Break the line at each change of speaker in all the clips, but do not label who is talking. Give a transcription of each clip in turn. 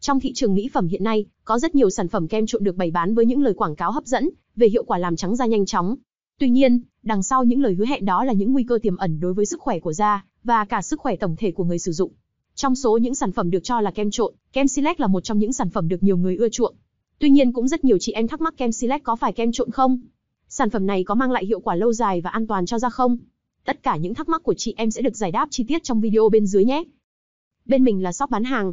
Trong thị trường mỹ phẩm hiện nay, có rất nhiều sản phẩm kem trộn được bày bán với những lời quảng cáo hấp dẫn
về hiệu quả làm trắng da nhanh chóng. Tuy nhiên, đằng sau những lời hứa hẹn đó là những nguy cơ tiềm ẩn đối với sức khỏe của da và cả sức khỏe tổng thể của người sử dụng. Trong số những sản phẩm được cho là kem trộn, kem Silex là một trong những sản phẩm được nhiều người ưa chuộng. Tuy nhiên cũng rất nhiều chị em thắc mắc kem Silex có phải kem trộn không? Sản phẩm này có mang lại hiệu quả lâu dài và an toàn cho da không? Tất cả những thắc mắc của chị em sẽ được giải đáp chi tiết trong video bên dưới nhé. Bên mình là shop bán hàng,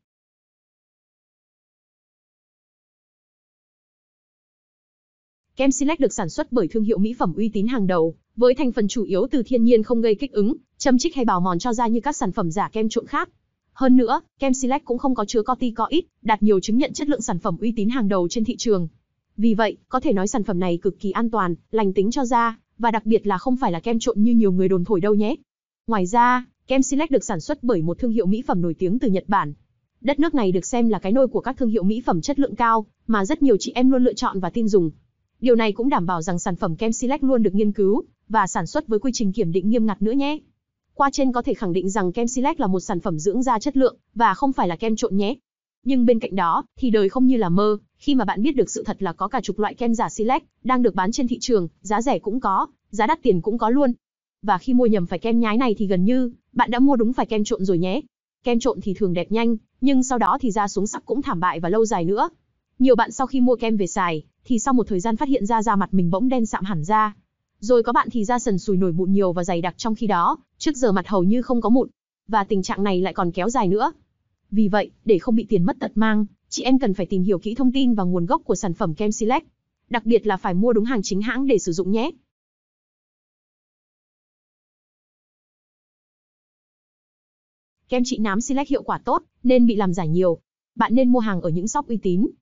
Kem Silex được sản xuất bởi thương hiệu mỹ phẩm uy tín
hàng đầu, với thành phần chủ yếu từ thiên nhiên không gây kích ứng, châm chích hay bào mòn cho da như các sản phẩm giả kem trộn khác. Hơn nữa, kem Silex cũng không có chứa corticoid, đạt nhiều chứng nhận chất lượng sản phẩm uy tín hàng đầu trên thị trường. Vì vậy, có thể nói sản phẩm này cực kỳ an toàn, lành tính cho da, và đặc biệt là không phải là kem trộn như nhiều người đồn thổi đâu nhé. Ngoài ra, kem Silex được sản xuất bởi một thương hiệu mỹ phẩm nổi tiếng từ Nhật Bản. Đất nước này được xem là cái nôi của các thương hiệu mỹ phẩm chất lượng cao, mà rất nhiều chị em luôn lựa chọn và tin dùng. Điều này cũng đảm bảo rằng sản phẩm kem Silex luôn được nghiên cứu và sản xuất với quy trình kiểm định nghiêm ngặt nữa nhé. Qua trên có thể khẳng định rằng kem Silex là một sản phẩm dưỡng da chất lượng và không phải là kem trộn nhé. Nhưng bên cạnh đó, thì đời không như là mơ, khi mà bạn biết được sự thật là có cả chục loại kem giả Silex đang được bán trên thị trường, giá rẻ cũng có, giá đắt tiền cũng có luôn. Và khi mua nhầm phải kem nhái này thì gần như bạn đã mua đúng phải kem trộn rồi nhé. Kem trộn thì thường đẹp nhanh, nhưng sau đó thì da xuống sắc cũng thảm bại và lâu dài nữa. Nhiều bạn sau khi mua kem về xài, thì sau một thời gian phát hiện ra da mặt mình bỗng đen sạm hẳn ra. Rồi có bạn thì da sần sùi nổi mụn nhiều và dày đặc trong khi đó, trước giờ mặt hầu như không có mụn. Và tình trạng này lại còn kéo dài nữa. Vì vậy, để không bị tiền mất tật mang, chị em cần phải tìm hiểu kỹ thông
tin và nguồn gốc của sản phẩm kem Select. Đặc biệt là phải mua đúng hàng chính hãng để sử dụng nhé. Kem trị nám Select hiệu quả tốt, nên bị làm giả nhiều. Bạn nên mua hàng ở những shop uy tín,